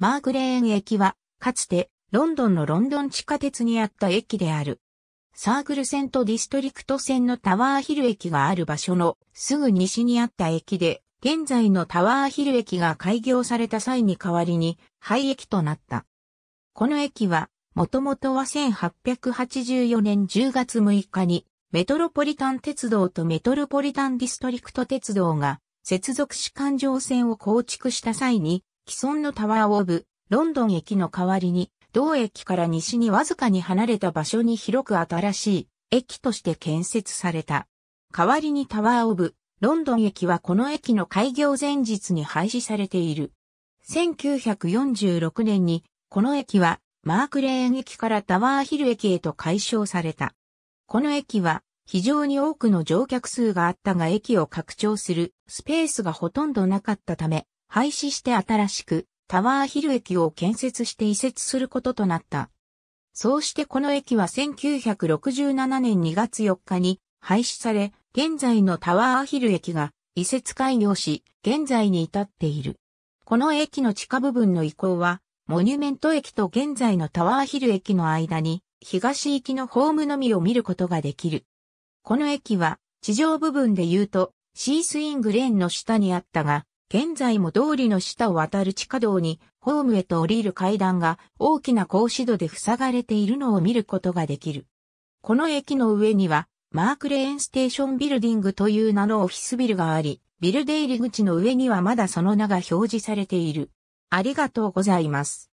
マークレーン駅は、かつて、ロンドンのロンドン地下鉄にあった駅である。サークル線とディストリクト線のタワーヒル駅がある場所のすぐ西にあった駅で、現在のタワーヒル駅が開業された際に代わりに廃駅となった。この駅は、もともとは1884年10月6日に、メトロポリタン鉄道とメトロポリタンディストリクト鉄道が接続し環状線を構築した際に既存のタワーオブ、ロンドン駅の代わりに、同駅から西にわずかに離れた場所に広く新しい駅として建設された。代わりにタワーオブ、ロンドン駅はこの駅の開業前日に廃止されている。1946年に、この駅はマークレーン駅からタワーヒル駅へと改称された。この駅は非常に多くの乗客数があったが駅を拡張するスペースがほとんどなかったため、廃止して新しくタワーヒル駅を建設して移設することとなった。そうしてこの駅は1967年2月4日に廃止され、現在のタワーヒル駅が移設開業し、現在に至っている。この駅の地下部分の移行は、モニュメント駅と現在のタワーヒル駅の間に、東行きのホームのみを見ることができる。この駅は、地上部分で言うと、シースイングレーンの下にあったが、現在も通りの下を渡る地下道に、ホームへと降りる階段が大きな格子戸で塞がれているのを見ることができる。この駅の上には、マークレーンステーションビルディングという名のオフィスビルがあり、ビル出入り口の上にはまだその名が表示されている。ありがとうございます。